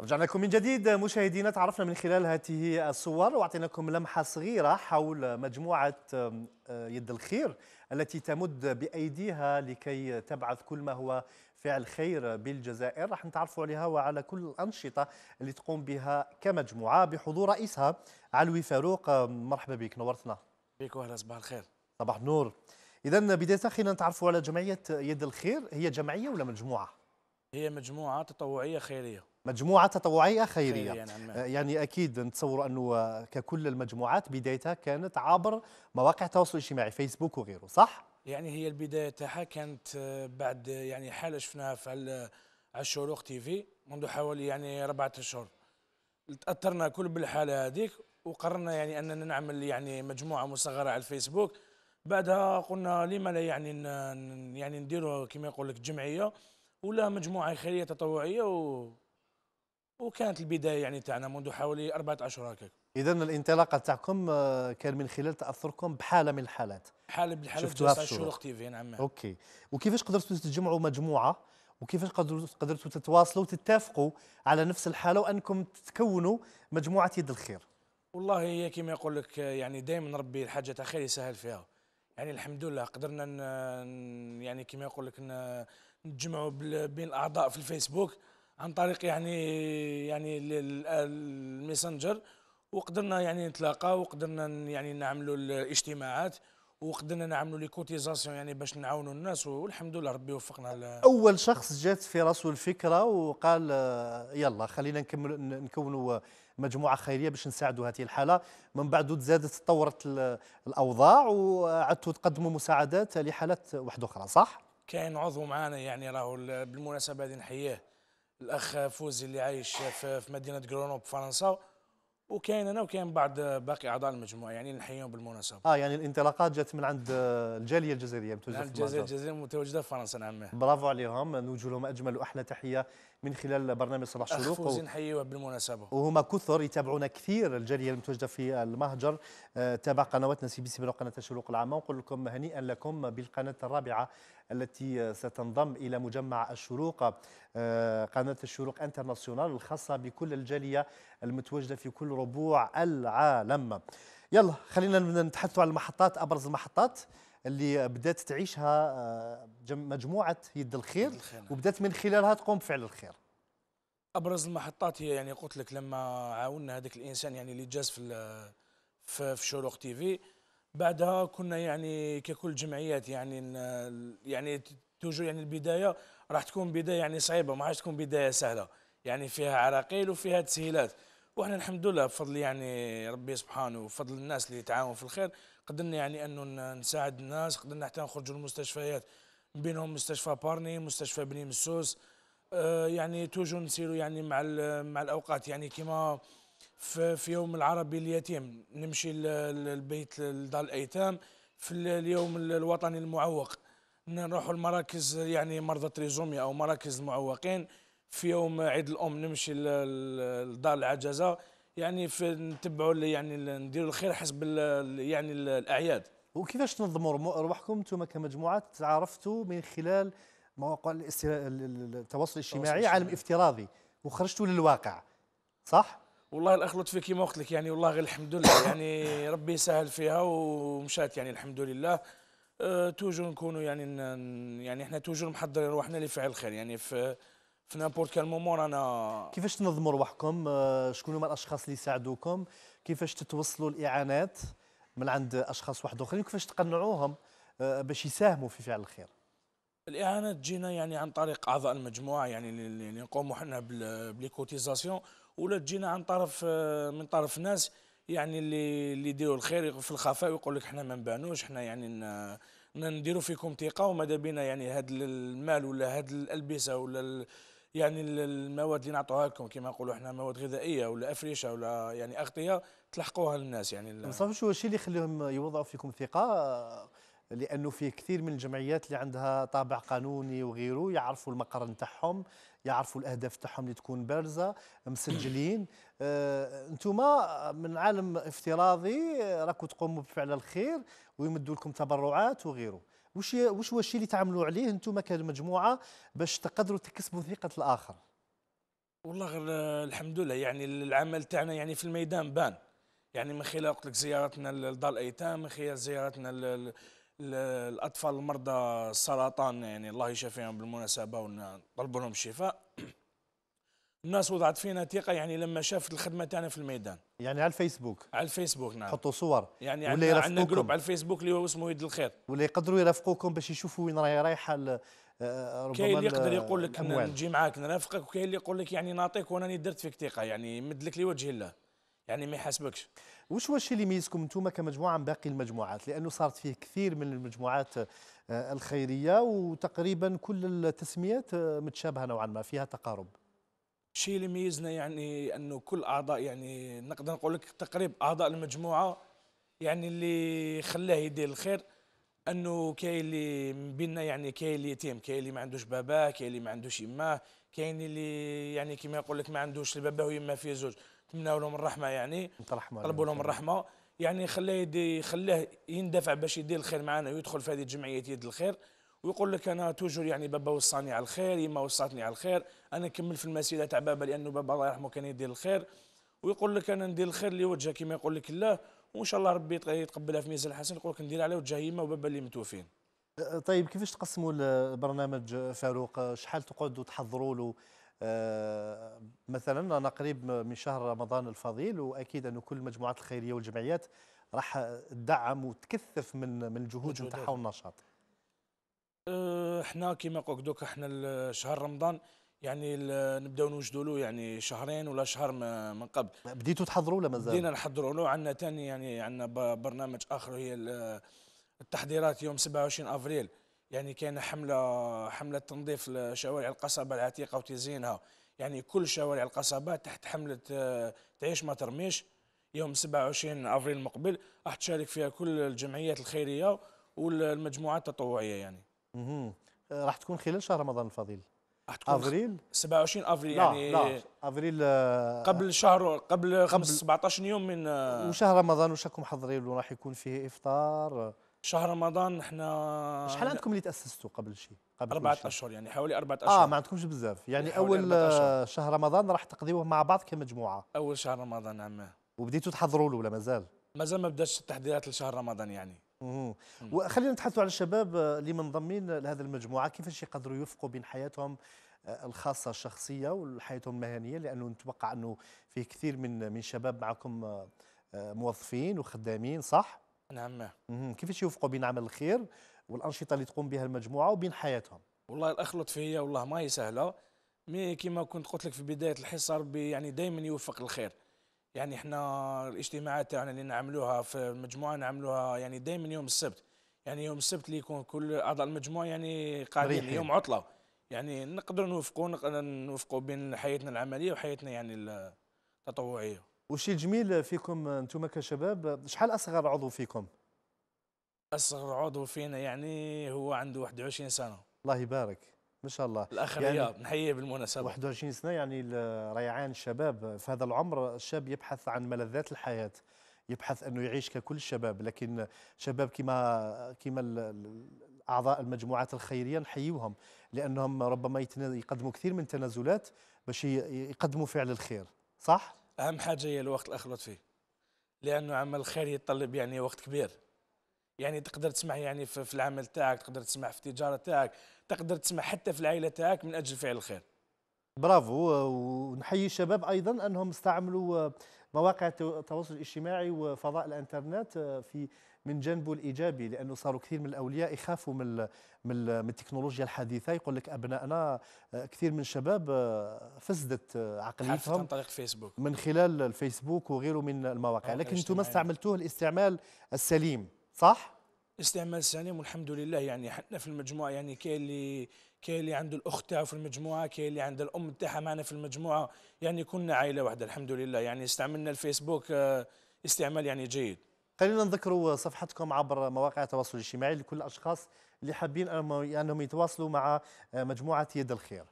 رجعنا لكم من جديد مشاهدينا تعرفنا من خلال هذه الصور واعطيناكم لمحه صغيره حول مجموعه آه، يد الخير التي تمد بايديها لكي تبعث كل ما هو فعل خير بالجزائر راح نتعرفوا عليها وعلى كل الانشطه اللي تقوم بها كمجموعه بحضور رئيسها علوي فاروق مرحبا بك نورتنا بك واهلا صباح الخير صباح النور اذا بدايه خلينا نتعرفوا على جمعيه يد الخير هي جمعيه ولا مجموعه هي مجموعه تطوعيه خيريه مجموعة تطوعية خيرية يعني, يعني أكيد نتصور أنه ككل المجموعات بدايتها كانت عبر مواقع التواصل الاجتماعي فيسبوك وغيره صح؟ يعني هي البداية تاعها كانت آه، بعد آه، يعني حالة شفناها في على الشروق تي في منذ حوالي يعني أربعة أشهر تأثرنا كل بالحالة هذيك وقررنا يعني أننا نعمل يعني مجموعة مصغرة على الفيسبوك بعدها قلنا لما لا يعني يعني نديروا كما يقول لك جمعيه ولا مجموعه خيريه تطوعيه و وكانت البدايه يعني تاعنا منذ حوالي اربعه اشهر هكاك اذا الانطلاقه تاعكم آه، كان من خلال تاثركم بحاله من الحالات حاله من الحالات شفتوها في الشروق تيفي نعم اوكي وكيفاش قدرتوا تجمعوا مجموعه وكيفاش قدرتوا تتواصلوا وتتفقوا على نفس الحاله وانكم تكونوا مجموعه يد الخير والله هي كما يقول لك آه، يعني دائما ربي الحاجه تاع خير يسهل فيها يعني الحمد لله قدرنا يعني كما يقول لك نجمعوا بين الاعضاء في الفيسبوك عن طريق يعني يعني الميسنجر وقدرنا يعني نتلاقى وقدرنا يعني نعملوا الاجتماعات وقدرنا نعملوا لي كوتيزاسيون يعني باش نعاونوا الناس والحمد لله ربي وفقنا اول شخص جات في راسه الفكره وقال آه، يلا خلينا نكمل نكونوا مجموعه خيريه باش نساعدوا هذه الحاله من بعد تزادت تطورت الاوضاع وعدتوا تقدموا مساعدات لحالات واحده اخرى صح كاين عضو معانا يعني راهو بالمناسبه هذه نحييه الاخ فوزي اللي عايش في مدينه غرونوب فرنسا وكاين انا وكاين بعض باقي اعضاء المجموعه يعني نحييهم بالمناسبه اه يعني الانطلاقات جات من عند الجاليه الجزائريه متواجده في الجزائر الجزائريه متواجده في فرنسا نعم برافو عليهم نوجه لهم اجمل واحلى تحيه من خلال برنامج صباح شروق فوزي نحييوه بالمناسبه وهما كثر يتابعونا كثير الجاليه المتواجده في المهجر آه، تابع قنواتنا سي بي سي وقناه الشروق العامه ونقول لكم هنيئا لكم بالقناه الرابعه التي ستنضم إلى مجمع الشروق آه، قناة الشروق انترناسيونال الخاصة بكل الجالية المتواجدة في كل ربوع العالم يلا خلينا نتحدث عن المحطات أبرز المحطات اللي بدات تعيشها آه، مجموعه يد الخير نعم. وبدات من خلالها تقوم بفعل الخير ابرز المحطات هي يعني قلت لك لما عاونا هذاك الانسان يعني اللي جاز في في شروق تي في بعدها كنا يعني ككل جمعيات يعني يعني توجو يعني البدايه راح تكون بدايه يعني صعيبه ما راح تكون بدايه سهله يعني فيها عراقيل وفيها تسهيلات واحنا الحمد لله بفضل يعني ربي سبحانه وفضل الناس اللي تعاونوا في الخير قدرنا يعني انه نساعد الناس قدرنا حتى نخرجوا المستشفيات بينهم مستشفى بارني مستشفى بني مسوس آه يعني توجو نسيروا يعني مع مع الاوقات يعني كما في, في يوم العربي اليتيم نمشي للبيت لدار الايتام في اليوم الوطني المعوق نروحوا لمراكز يعني مرضى تريزوميا او مراكز المعوقين في يوم عيد الام نمشي لدار العجزه يعني في نتبعوا يعني نديروا الخير حسب يعني الاعياد وكيفاش تنظموا رواحكم انتم كمجموعات تعرفتوا من خلال مواقع التواصل الاجتماعي عالم افتراضي وخرجتوا للواقع صح والله الاخ لطفي كيما قلت لك يعني والله غير الحمد لله يعني ربي يسهل فيها ومشات يعني الحمد لله أه توجور نكونوا يعني يعني احنا توجور محضرين روحنا لفعل الخير يعني في في نابورت كان مومون رانا كيفاش تنظموا روحكم؟ أه، شكون هما الاشخاص اللي يساعدوكم كيفاش تتوصلوا الاعانات من عند اشخاص واحد اخرين وكيفاش تقنعوهم أه، باش يساهموا في فعل الخير الاعانات جينا يعني عن طريق اعضاء المجموعه يعني اللي نقوموا حنا بليكوتيزاسيون ولا تجينا عن طرف آه، من طرف ناس يعني اللي اللي يديروا الخير في الخفاء ويقول لك احنا ما نبانوش احنا يعني نديروا فيكم ثقه وماذا بينا يعني هذا المال ولا هذه الالبسه ولا يعني المواد اللي نعطوها لكم كما نقولوا احنا مواد غذائيه ولا افرشه ولا يعني اغطيه تلحقوها للناس يعني ما صافش الشيء اللي يخليهم يوضعوا فيكم ثقه آه، لانه في كثير من الجمعيات اللي عندها طابع قانوني وغيره يعرفوا المقر نتاعهم يعرفوا الاهداف تاعهم اللي تكون بارزه مسجلين آه، انتم من عالم افتراضي راكم تقوموا بفعل الخير ويمدوا لكم تبرعات وغيره وش وش هو الشيء اللي تعملوا عليه انتم كمجموعه باش تقدروا تكسبوا ثقه الاخر والله غير آه، الحمد لله يعني العمل تاعنا يعني في الميدان بان يعني من خلال قلت لك زيارتنا لدار الايتام من خلال زيارتنا الأطفال المرضى السرطان يعني الله يشافيهم بالمناسبة ونطلب لهم الشفاء الناس وضعت فينا ثقة يعني لما شافت الخدمة تاعنا في الميدان يعني على الفيسبوك على الفيسبوك نعم حطوا صور يعني ولا عندنا جروب على الفيسبوك اللي هو اسمه يد الخير ولا يقدروا يرافقوكم باش يشوفوا وين راهي رايحة ربما آه، آه، كاين اللي يقدر يقول لك نجي معاك نرافقك وكاين اللي يقول لك يعني نعطيك وانا درت فيك ثقة يعني مدلك لك لوجه الله يعني ما يحاسبكش وش هو الشيء اللي يميزكم انتم كمجموعه عن باقي المجموعات لانه صارت فيه كثير من المجموعات آه، الخيريه وتقريبا كل التسميات آه، متشابهه نوعا ما فيها تقارب الشيء اللي يميزنا يعني انه كل اعضاء يعني نقدر نقول لك تقريب اعضاء المجموعه يعني اللي خلاه يدير الخير انه كاين اللي بيننا يعني كاين اللي يتيم كاين اللي ما عندوش باباه كاين اللي ما عندوش يماه كاين اللي يعني كما يقول لك ما عندوش باباه ويماه فيه زوج تمنوا لهم الرحمه يعني طلبوا لهم الرحمه يعني خلاه خلاه يندفع باش يدير الخير معنا ويدخل في هذه الجمعيه يد الخير ويقول لك انا توجور يعني بابا وصاني على الخير يما وصاتني على الخير انا نكمل في المسيره تاع بابا لانه بابا الله يرحمه كان يدير الخير ويقول لك انا ندير الخير لوجهه كما يقول لك الله وان شاء الله ربي يتقبلها في ميزان الحسن يقول لك ندير على وجه يما وبابا اللي متوفين أه، طيب كيفاش تقسموا البرنامج فاروق أه، شحال تقعدوا تحضروا له آه، مثلا أنا قريب من شهر رمضان الفضيل وأكيد أنه كل المجموعات الخيرية والجمعيات راح تدعم وتكثف من من الجهود نتاعها والنشاط آه، احنا كيما قلت دوك احنا شهر رمضان يعني نبداو نوجدوا له يعني شهرين ولا شهر من قبل بديتوا تحضروا ولا مازال بدينا نحضروا له عندنا ثاني يعني عندنا برنامج اخر هي التحضيرات يوم 27 افريل يعني كان حمله حمله تنظيف شوارع القصبه العتيقه وتزيينها يعني كل شوارع القصبه تحت حمله تعيش ما ترميش يوم 27 افريل المقبل راح تشارك فيها كل الجمعيات الخيريه والمجموعات التطوعيه يعني. اها راح تكون خلال شهر رمضان الفضيل. راح تكون افريل 27 افريل يعني لا افريل آه، قبل شهر قبل, قبل 17 يوم من آه، وشهر رمضان واش راكم حضرين راح يكون فيه افطار شهر رمضان نحن شحال عندكم اللي تاسستوا قبل شيء قبل أربعة أشهر يعني حوالي أربعة آه، أشهر اه ما عندكمش بزاف يعني أول شهر رمضان راح تقضيوه مع بعض كمجموعة أول شهر رمضان نعم وبديتوا تحضروا له ولا مازال؟ مازال ما بداش التحضيرات لشهر رمضان يعني وخلينا نتحدثوا على الشباب اللي منضمين لهذه المجموعه كيفاش يقدروا يوفقوا بين حياتهم آه، الخاصه الشخصيه وحياتهم المهنيه لانه نتوقع انه فيه كثير من من شباب معكم آه، موظفين وخدامين صح نعم كيف يوفقوا بين عمل الخير والانشطه اللي تقوم بها المجموعه وبين حياتهم والله لطفي هي والله ما هي سهله مي كما كنت قلت لك في بدايه الحصه ربي يعني دائما يوفق الخير يعني احنا الاجتماعات تاعنا يعني اللي نعملوها في المجموعه نعملوها يعني دائما يوم السبت يعني يوم السبت اللي يكون كل اعضاء المجموعه يعني قاعدين يوم عطله يعني نقدروا نوفقوا نوفقوا بين حياتنا العمليه وحياتنا يعني التطوعيه والشيء الجميل فيكم انتم كشباب شحال اصغر عضو فيكم؟ اصغر عضو فينا يعني هو عنده 21 سنه الله يبارك ما شاء الله الاخ يعني رياض نحييه بالمناسبه 21 سنه يعني ريعان الشباب في هذا العمر الشاب يبحث عن ملذات الحياه يبحث انه يعيش ككل الشباب لكن شباب كما كما اعضاء المجموعات الخيريه نحيوهم لانهم ربما يقدموا كثير من التنازلات باش يقدموا فعل الخير صح اهم حاجه هي الوقت الاخلط فيه لانه عمل الخير يتطلب يعني وقت كبير يعني تقدر تسمع يعني في العمل تاعك تقدر تسمع في التجاره تاعك تقدر تسمع حتى في العائله تاعك من اجل فعل الخير برافو ونحيي الشباب ايضا انهم استعملوا مواقع التواصل الاجتماعي وفضاء الانترنت في من جانبه الايجابي لانه صاروا كثير من الاولياء يخافوا من من التكنولوجيا الحديثه يقول لك ابنائنا آه، كثير من الشباب آه، فسدت آه، عقليتهم عن طريق فيسبوك من خلال الفيسبوك وغيره من المواقع لكن انتم استعملتوه الاستعمال السليم صح؟ استعمال سليم والحمد لله يعني حنا في المجموعه يعني كاين اللي كاين اللي عنده الاخت تاعو في المجموعه كاين اللي عنده الام تاعها معنا في المجموعه يعني كنا عائله واحده الحمد لله يعني استعملنا الفيسبوك استعمال يعني جيد خلينا نذكروا صفحتكم عبر مواقع التواصل الاجتماعي لكل الاشخاص اللي حابين انهم يتواصلوا مع آه، مجموعه يد الخير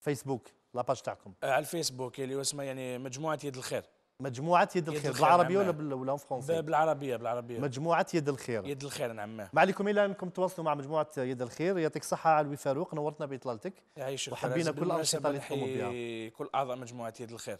فيسبوك لاباج تاعكم آه، على الفيسبوك اللي هو اسمه يعني مجموعه يد الخير مجموعة يد الخير, يد الخير بالعربية نعم. ولا بال ولا فرنسي؟ بالعربية بالعربيه مجموعة يد الخير يد الخير نعم ما عليكم الا انكم تواصلوا مع مجموعة يد الخير يعطيك الصحة علوي فاروق نورتنا باطلالتك يعيشك وحبينا كل الانشطة اللي تقوموا بها كل اعضاء مجموعة يد الخير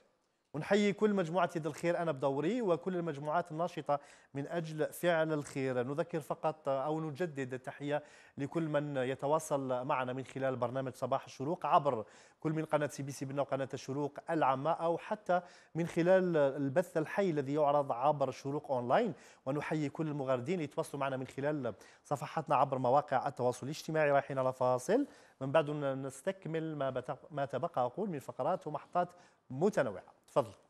ونحيي كل مجموعة يد الخير أنا بدوري وكل المجموعات الناشطة من أجل فعل الخير نذكر فقط أو نجدد التحية لكل من يتواصل معنا من خلال برنامج صباح الشروق عبر كل من قناة سي بي سي بنا وقناة الشروق العامة أو حتى من خلال البث الحي الذي يعرض عبر الشروق أونلاين ونحيي كل المغردين يتواصلوا معنا من خلال صفحاتنا عبر مواقع التواصل الاجتماعي رايحين على فاصل من بعد نستكمل ما, ما تبقى أقول من فقرات ومحطات متنوعة تفضل